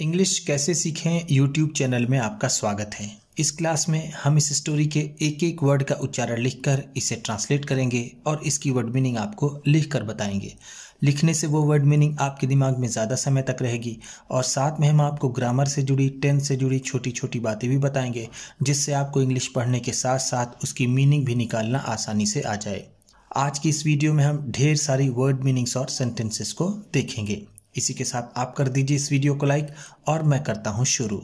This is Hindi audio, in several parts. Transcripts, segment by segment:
इंग्लिश कैसे सीखें यूट्यूब चैनल में आपका स्वागत है इस क्लास में हम इस स्टोरी के एक एक वर्ड का उच्चारण लिखकर इसे ट्रांसलेट करेंगे और इसकी वर्ड मीनिंग आपको लिख कर बताएंगे लिखने से वो वर्ड मीनिंग आपके दिमाग में ज़्यादा समय तक रहेगी और साथ में हम आपको ग्रामर से जुड़ी टेंथ से जुड़ी छोटी छोटी बातें भी बताएंगे जिससे आपको इंग्लिश पढ़ने के साथ साथ उसकी मीनिंग भी निकालना आसानी से आ जाए आज की इस वीडियो में हम ढेर सारी वर्ड मीनिंग्स और सेंटेंसेस को देखेंगे इसी के साथ आप कर दीजिए इस वीडियो को लाइक और मैं करता हूँ शुरू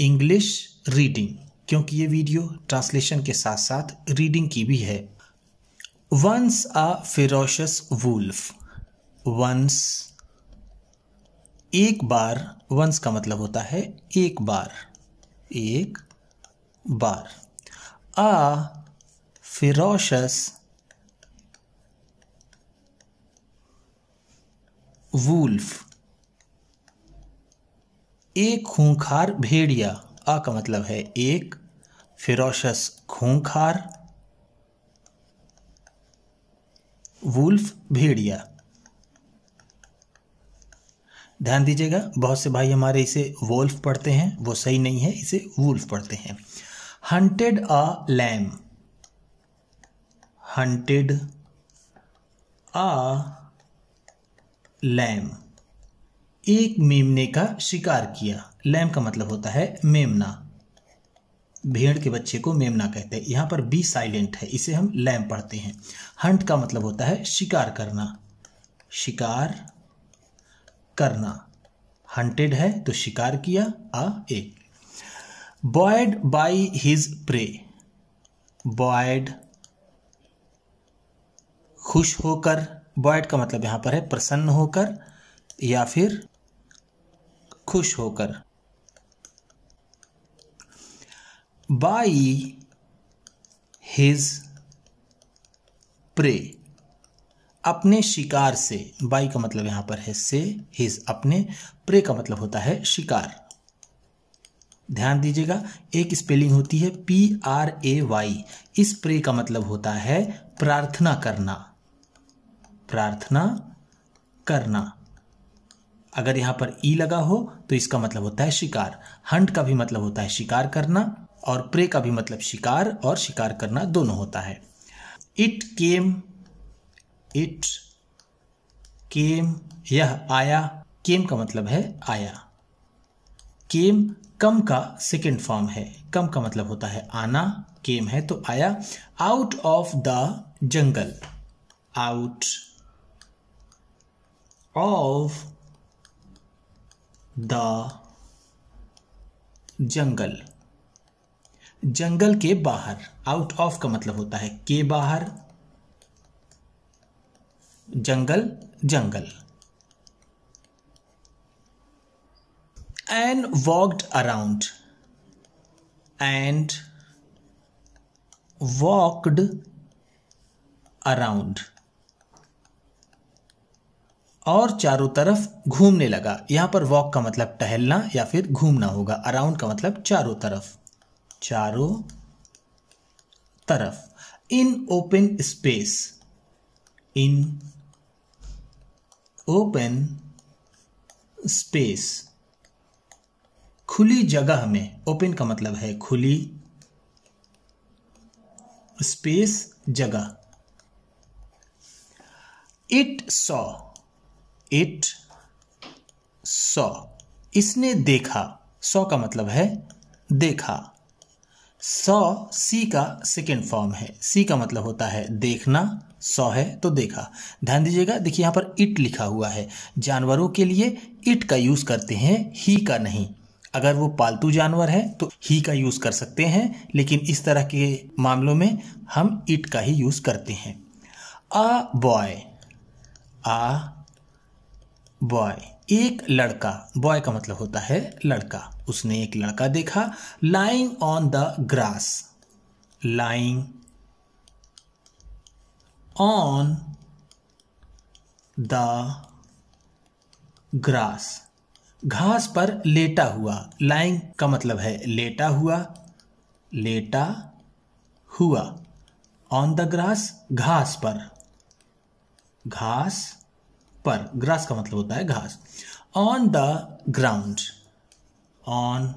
इंग्लिश रीडिंग क्योंकि ये वीडियो ट्रांसलेशन के साथ साथ रीडिंग की भी है once a ferocious wolf once एक बार वंस का मतलब होता है एक बार एक बार आ फिरोशस वूल्फ एक खूंखार भेड़िया आ का मतलब है एक फिरोशस खूंखार वुल्फ भेड़िया ध्यान दीजिएगा बहुत से भाई हमारे इसे वोल्फ पढ़ते हैं वो सही नहीं है इसे वुल्फ पढ़ते हैं hunted a lamb hunted a lamb एक मेमने का शिकार किया लैम का मतलब होता है मेमना भेड़ के बच्चे को मेमना कहते हैं यहां पर बी साइलेंट है इसे हम लैम पढ़ते हैं हंट का मतलब होता है शिकार करना शिकार करना हंटेड है तो शिकार किया uh a buoyed by his prey buoyed खुश होकर बॉयड का मतलब यहाँ पर है प्रसन्न होकर या फिर खुश होकर बाई हिज प्रे अपने शिकार से बाई का मतलब यहां पर है से हिज अपने प्रे का मतलब होता है शिकार ध्यान दीजिएगा एक स्पेलिंग होती है पी आर ए वाई इस प्रे का मतलब होता है प्रार्थना करना प्रार्थना करना अगर यहां पर ई लगा हो तो इसका मतलब होता है शिकार हंट का भी मतलब होता है शिकार करना और प्रे का भी मतलब शिकार और शिकार करना दोनों होता है इट केम इट केम यह आया केम का मतलब है आया केम कम का सेकेंड फॉर्म है कम का मतलब होता है आना केम है तो आया out of the jungle out of the jungle जंगल के बाहर आउट ऑफ का मतलब होता है के बाहर जंगल जंगल and walked around and walked around और चारों तरफ घूमने लगा यहाँ पर वॉक का मतलब टहलना या फिर घूमना होगा अराउंड का मतलब चारों तरफ चारों तरफ in open space in open space खुली जगह में ओपन का मतलब है खुली स्पेस जगह इट सॉ इट सॉ इसने देखा सौ का मतलब है देखा सौ सी का सेकेंड फॉर्म है सी का मतलब होता है देखना सौ है तो देखा ध्यान दीजिएगा देखिए यहाँ पर इट लिखा हुआ है जानवरों के लिए इट का यूज़ करते हैं ही का नहीं अगर वो पालतू जानवर है तो ही का यूज़ कर सकते हैं लेकिन इस तरह के मामलों में हम इट का ही यूज़ करते हैं आ बॉय आ बॉय एक लड़का बॉय का मतलब होता है लड़का उसने एक लड़का देखा lying on the grass lying on the grass घास पर लेटा हुआ लाइंग का मतलब है लेटा हुआ लेटा हुआ ऑन द ग्रास घास पर घास पर ग्रास का मतलब होता है घास on the ground on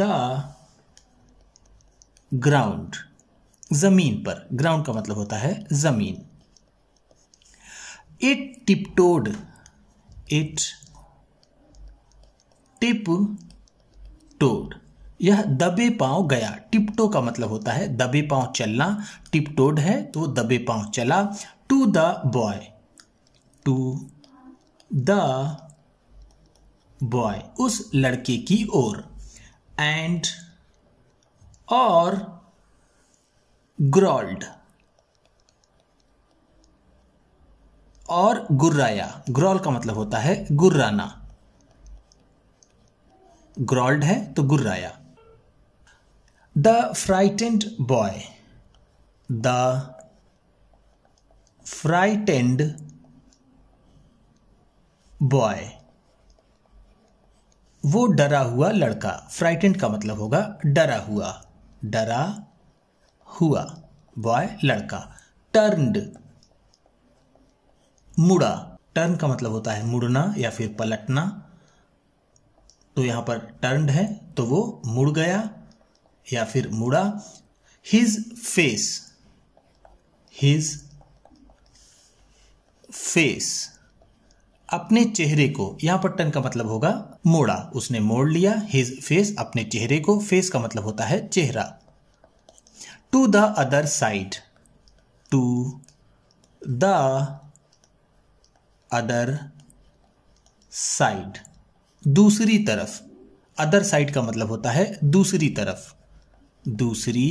the ground जमीन पर ग्राउंड का मतलब होता है जमीन it tiptoed it tiptoed यह दबे पांव गया टिपटो का मतलब होता है दबे पांव चलना टिपटोड है तो दबे पांव चला to the boy to the boy उस लड़के की ओर एंड और ग्रॉल्ड और गुर्राया ग्रॉल का मतलब होता है गुर्राना ग्रॉल्ड है तो गुर्राया the frightened boy the frightened boy वो डरा हुआ लड़का फ्राइटेंड का मतलब होगा डरा हुआ डरा हुआ बॉय लड़का टर्न्ड मुड़ा टर्न का मतलब होता है मुड़ना या फिर पलटना तो यहां पर टर्न्ड है तो वो मुड़ गया या फिर मुड़ा हिज फेस हिज फेस अपने चेहरे को यहाँ पर टन का मतलब होगा मोड़ा उसने मोड़ लिया हिज फेस अपने चेहरे को फेस का मतलब होता है चेहरा to the other side to the other side दूसरी तरफ अदर साइड का मतलब होता है दूसरी तरफ दूसरी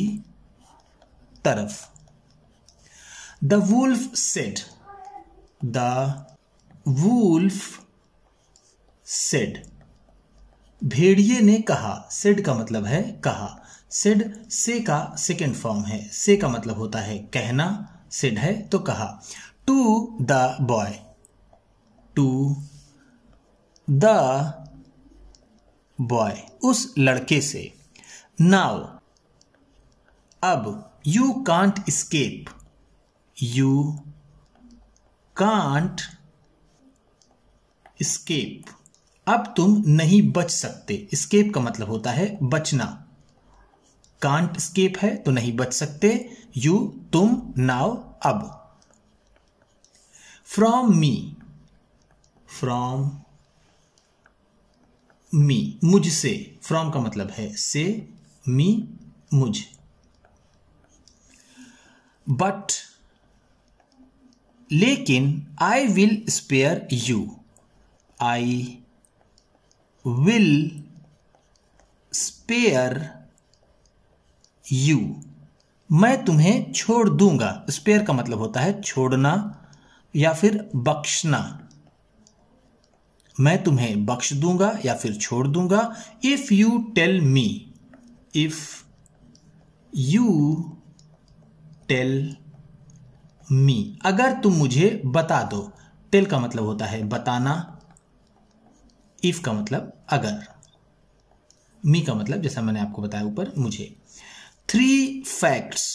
तरफ the wolf said the wolf said भेड़िए ने कहा सेड का मतलब है कहा सेड से का सेकेंड फॉर्म है से का मतलब होता है कहना सेड है तो कहा to the boy to the boy उस लड़के से नाउ अब you can't escape you can't escape अब तुम नहीं बच सकते स्केप का मतलब होता है बचना कांट स्केप है तो नहीं बच सकते यू तुम नाउ अब फ्रॉम मी फ्रॉम मी मुझसे फ्रॉम का मतलब है से मी मुझ बट लेकिन I will spare you I will spare you मैं तुम्हें छोड़ दूंगा स्पेयर का मतलब होता है छोड़ना या फिर बख्शना मैं तुम्हें बख्श दूंगा या फिर छोड़ दूंगा if you tell me if you tell me अगर तुम मुझे बता दो टेल का मतलब होता है बताना इफ़ का मतलब अगर मी का मतलब जैसा मैंने आपको बताया ऊपर मुझे थ्री फैक्ट्स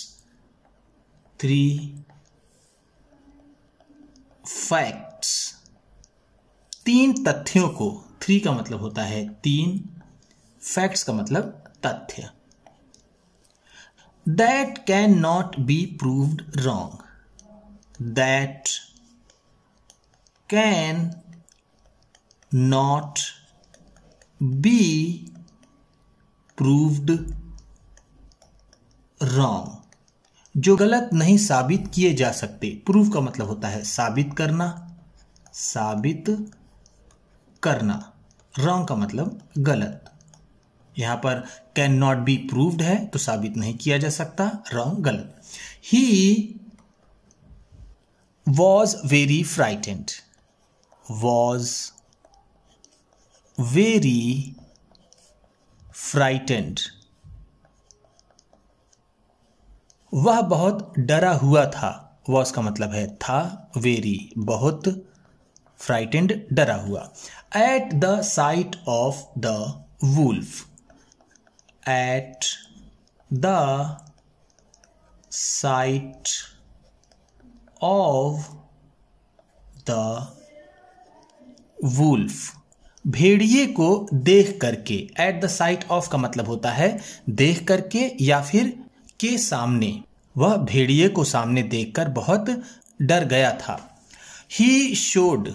थ्री फैक्ट्स तीन तथ्यों को थ्री का मतलब होता है तीन फैक्ट्स का मतलब तथ्य that can not be proved wrong that can not be proved wrong जो गलत नहीं साबित किए जा सकते प्रूफ का मतलब होता है साबित करना साबित करना रॉन्ग का मतलब गलत यहां पर कैन नॉट बी प्रूव्ड है तो साबित नहीं किया जा सकता रॉन्ग गलत he was very frightened was very frightened वह बहुत डरा हुआ था वह उसका मतलब है था वेरी बहुत फ्राइटेंड डरा हुआ at the sight of the wolf at the sight of the wolf भेड़िए को देख करके एट द साइट ऑफ का मतलब होता है देख करके या फिर के सामने वह भेड़िए को सामने देखकर बहुत डर गया था ही शोड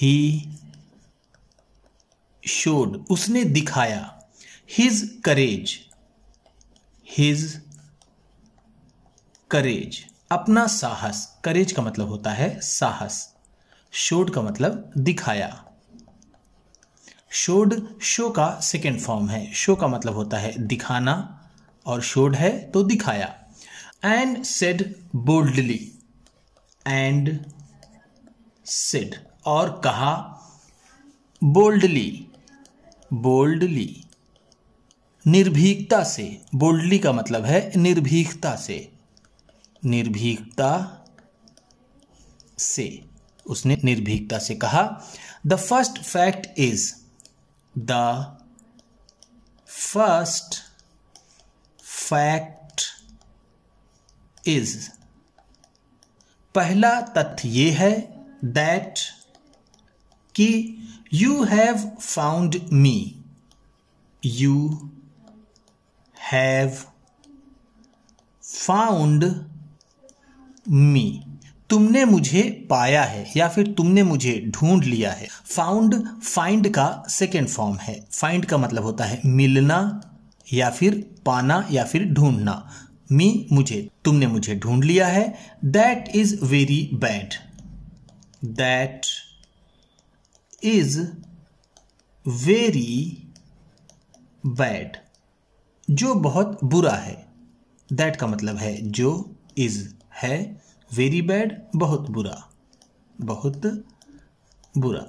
ही शोड उसने दिखाया हिज करेज हिज करेज अपना साहस करेज का मतलब होता है साहस शोड का मतलब दिखाया शोड शो का सेकेंड फॉर्म है शो का मतलब होता है दिखाना और शोड है तो दिखाया and said boldly and said और कहा बोल्डली बोल्डली निर्भीकता से बोल्डली का मतलब है निर्भीकता से निर्भीकता से उसने निर्भीकता से कहा the first fact is the first fact is पहला तथ्य ये है दैट कि you have found me you have found me तुमने मुझे पाया है या फिर तुमने मुझे ढूंढ लिया है फाउंड फाइंड का सेकेंड फॉर्म है फाइंड का मतलब होता है मिलना या फिर पाना या फिर ढूंढना मी मुझे तुमने मुझे ढूंढ लिया है that is very bad that is very bad जो बहुत बुरा है दैट का मतलब है जो इज है वेरी बैड बहुत बुरा बहुत बुरा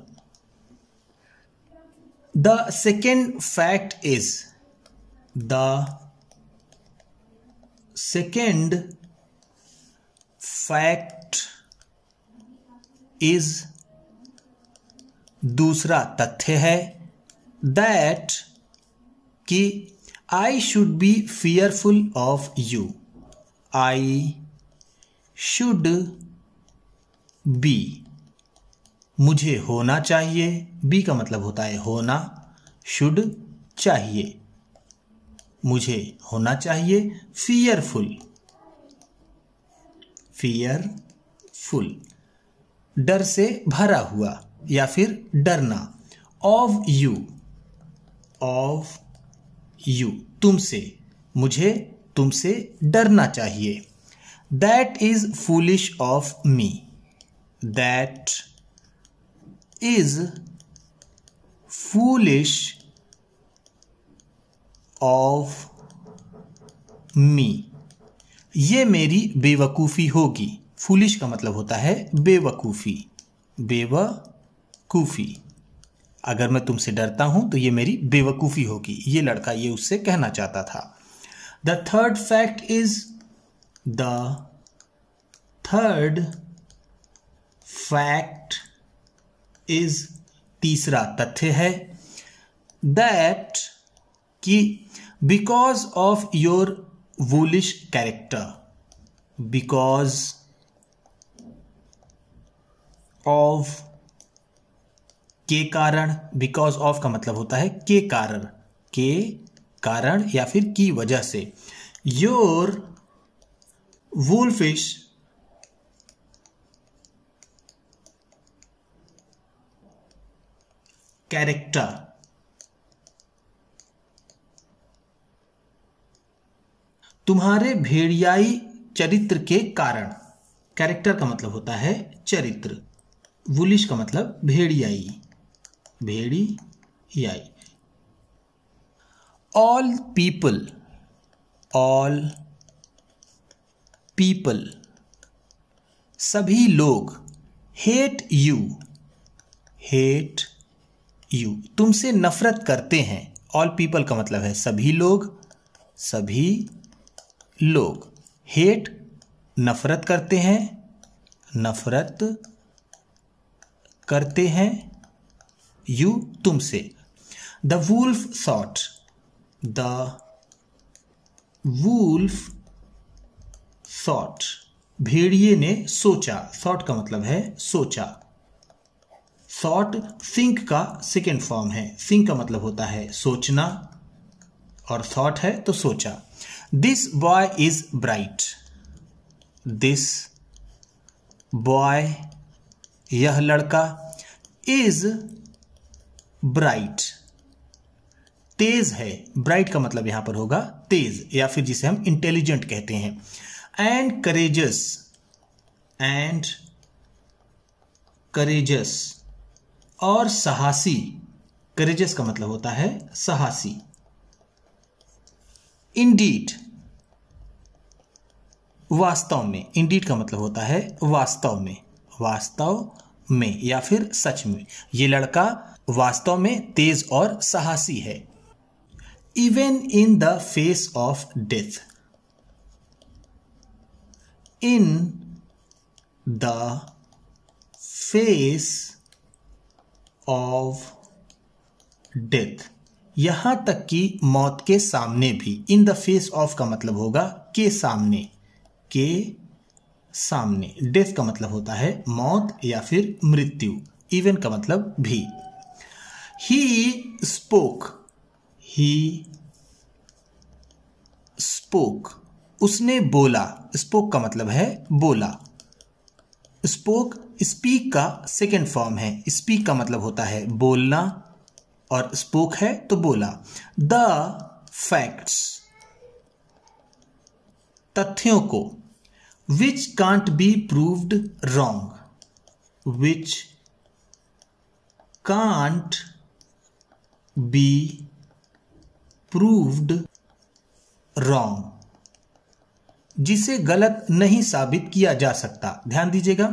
the second fact is the second fact is दूसरा तथ्य है दैट कि I should be fearful of you I should be मुझे होना चाहिए बी का मतलब होता है होना शुड चाहिए मुझे होना चाहिए फियरफुल फियरफुल डर से भरा हुआ या फिर डरना ऑफ यू ऑफ यू तुमसे मुझे तुमसे डरना चाहिए That is foolish of me. That is foolish of मी ये मेरी बेवकूफ़ी होगी फूलिश का मतलब होता है बेवकूफ़ी बेवकूफ़ी अगर मैं तुमसे डरता हूँ तो ये मेरी बेवकूफ़ी होगी ये लड़का ये उससे कहना चाहता था the third fact is the third fact is तीसरा तथ्य है दैट कि because of your wolfish character because of के कारण बिकॉज ऑफ का मतलब होता है के कारण के कारण या फिर की वजह से योर Wolfish कैरेक्टर तुम्हारे भेड़ियाई चरित्र के कारण कैरेक्टर का मतलब होता है चरित्र वुलिश का मतलब भेड़ियाई भेड़ियाई ऑल पीपल ऑल पीपल सभी लोग हेट यू हेट यू तुमसे नफरत करते हैं ऑल पीपल का मतलब है सभी लोग सभी लोग हेट नफरत करते हैं नफरत करते हैं यू तुमसे the wolf thought the wolf thought भेड़िए ने सोचा सॉट का मतलब है सोचा सॉट सिंक का सेकेंड फॉर्म है सिंक का मतलब होता है सोचना और सॉट है तो सोचा this boy is bright this boy यह लड़का इज ब्राइट तेज है ब्राइट का मतलब यहां पर होगा तेज या फिर जिसे हम इंटेलिजेंट कहते हैं एंड करेजस एंड करेजस और साहसी करेजस का मतलब होता है साहसी इंडीट वास्तव में इंडीट का मतलब होता है वास्तव में वास्तव में या फिर सच में ये लड़का वास्तव में तेज और साहसी है even in the face of death in the face of death यहां तक कि मौत के सामने भी इन द फेस ऑफ का मतलब होगा के सामने के सामने डेथ का मतलब होता है मौत या फिर मृत्यु इवन का मतलब भी ही स्पोक ही स्पोक उसने बोला स्पोक का मतलब है बोला स्पोक स्पीक का सेकेंड फॉर्म है स्पीक का मतलब होता है बोलना और स्पोक है तो बोला द फैक्ट्स तथ्यों को which can't be proved wrong which can't be proved wrong जिसे गलत नहीं साबित किया जा सकता ध्यान दीजिएगा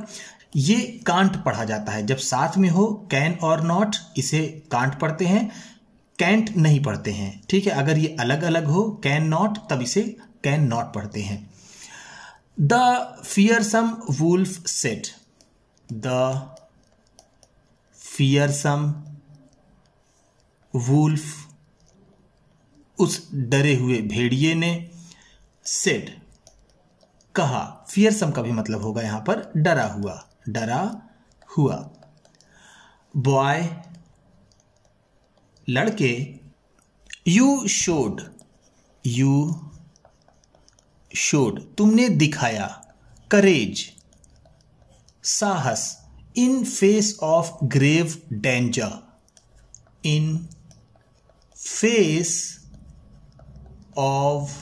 ये कांट पढ़ा जाता है जब साथ में हो कैन और नॉट इसे कांट पढ़ते हैं कैंट नहीं पढ़ते हैं ठीक है अगर ये अलग अलग हो कैन नॉट तब इसे कैन नॉट पढ़ते हैं the fearsome wolf said the fearsome wolf उस डरे हुए भेड़िए ने सेट कहा फियरसम का भी मतलब होगा यहां पर डरा हुआ डरा हुआ बॉय लड़के यू शोड यू शोड तुमने दिखाया करेज साहस in face of grave danger in face of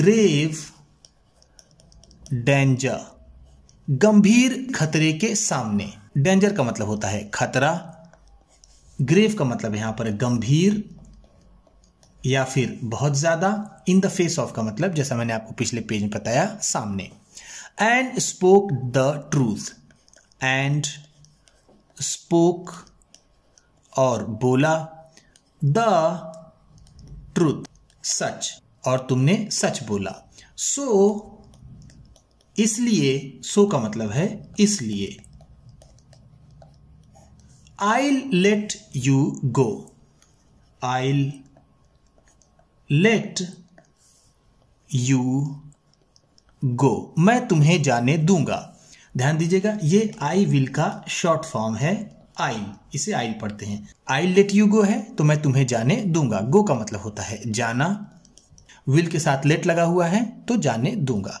grave danger गंभीर खतरे के सामने डेंजर का मतलब होता है खतरा ग्रेव का मतलब यहां पर गंभीर या फिर बहुत ज्यादा इन द फेस ऑफ का मतलब जैसा मैंने आपको पिछले पेज में बताया सामने and spoke the truth and spoke और बोला द ट्रूथ सच और तुमने सच बोला सो so, इसलिए सो का मतलब है इसलिए I let you go I let you go मैं तुम्हें जाने दूंगा ध्यान दीजिएगा ये आई विल का शॉर्ट फॉर्म है आई इसे आई पढ़ते हैं आई लेट यू गो है तो मैं तुम्हें जाने दूंगा गो का मतलब होता है जाना विल के साथ लेट लगा हुआ है तो जाने दूंगा